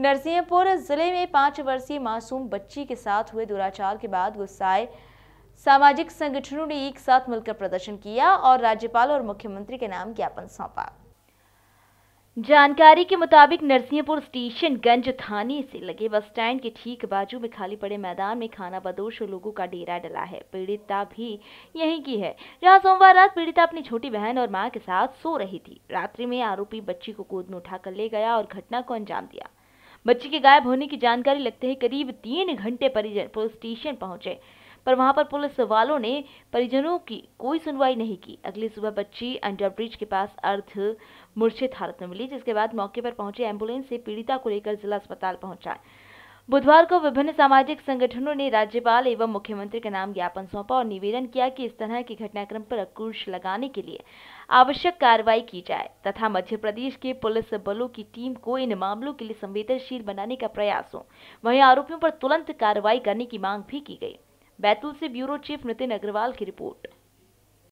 नरसिंहपुर जिले में पांच वर्षीय मासूम बच्ची के साथ हुए दुराचार के बाद गुस्साए सामाजिक संगठनों ने एक साथ मिलकर प्रदर्शन किया और राज्यपाल और मुख्यमंत्री के नाम ज्ञापन सौंपा जानकारी के मुताबिक नरसिंहपुर स्टेशन गंज थाने से लगे बस स्टैंड के ठीक बाजू में खाली पड़े मैदान में खाना बदोश लोगों का डेरा डला है पीड़िता भी यहीं की है जहां सोमवार रात पीड़िता अपनी छोटी बहन और मां के साथ सो रही थी रात्रि में आरोपी बच्ची को गोद में उठाकर ले गया और घटना को अंजाम दिया बच्ची के गायब होने की जानकारी लगते ही करीब तीन घंटे परिजन पुलिस स्टेशन पहुंचे पर वहां पर पुलिस वालों ने परिजनों की कोई सुनवाई नहीं की अगली सुबह बच्ची अंडरब्रिज के पास अर्ध मूर्छित हालत में मिली जिसके बाद मौके पर पहुंचे एम्बुलेंस से पीड़िता को लेकर जिला अस्पताल पहुंचा बुधवार को विभिन्न सामाजिक संगठनों ने राज्यपाल एवं मुख्यमंत्री के नाम ज्ञापन सौंपा और निवेदन किया कि इस तरह के घटनाक्रम पर अंकुश लगाने के लिए आवश्यक कार्रवाई की जाए तथा मध्य प्रदेश के पुलिस बलों की टीम को इन मामलों के लिए संवेदनशील बनाने का प्रयास हो वहीं आरोपियों पर तुरंत कार्रवाई करने की मांग भी की गई बैतूल से ब्यूरो चीफ नितिन अग्रवाल की रिपोर्ट